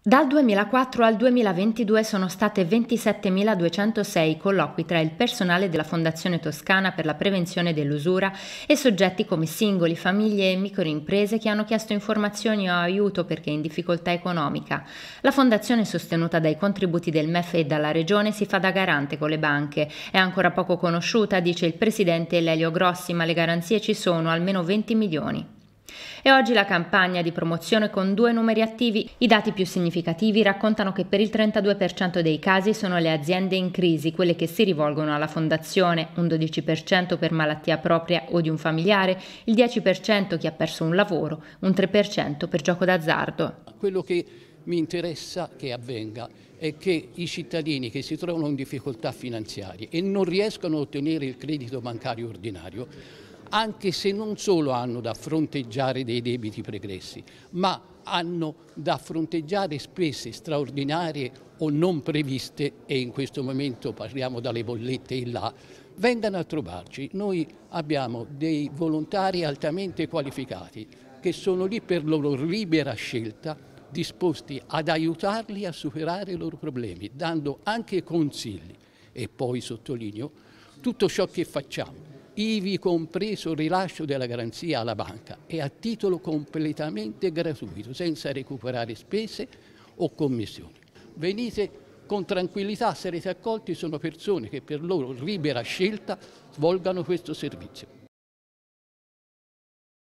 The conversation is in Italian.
Dal 2004 al 2022 sono state 27.206 colloqui tra il personale della Fondazione Toscana per la prevenzione dell'usura e soggetti come singoli, famiglie e microimprese che hanno chiesto informazioni o aiuto perché in difficoltà economica. La Fondazione, sostenuta dai contributi del MEF e dalla Regione, si fa da garante con le banche. È ancora poco conosciuta, dice il presidente Lelio Grossi, ma le garanzie ci sono, almeno 20 milioni. E oggi la campagna di promozione con due numeri attivi. I dati più significativi raccontano che per il 32% dei casi sono le aziende in crisi, quelle che si rivolgono alla fondazione, un 12% per malattia propria o di un familiare, il 10% chi ha perso un lavoro, un 3% per gioco d'azzardo. Quello che mi interessa che avvenga è che i cittadini che si trovano in difficoltà finanziarie e non riescono a ottenere il credito bancario ordinario anche se non solo hanno da fronteggiare dei debiti pregressi, ma hanno da fronteggiare spese straordinarie o non previste e in questo momento parliamo dalle bollette in là, vengano a trovarci. Noi abbiamo dei volontari altamente qualificati che sono lì per loro libera scelta, disposti ad aiutarli a superare i loro problemi, dando anche consigli. E poi sottolineo tutto ciò che facciamo ivi compreso il rilascio della garanzia alla banca e a titolo completamente gratuito, senza recuperare spese o commissioni. Venite con tranquillità, sarete accolti, sono persone che per loro libera scelta svolgano questo servizio.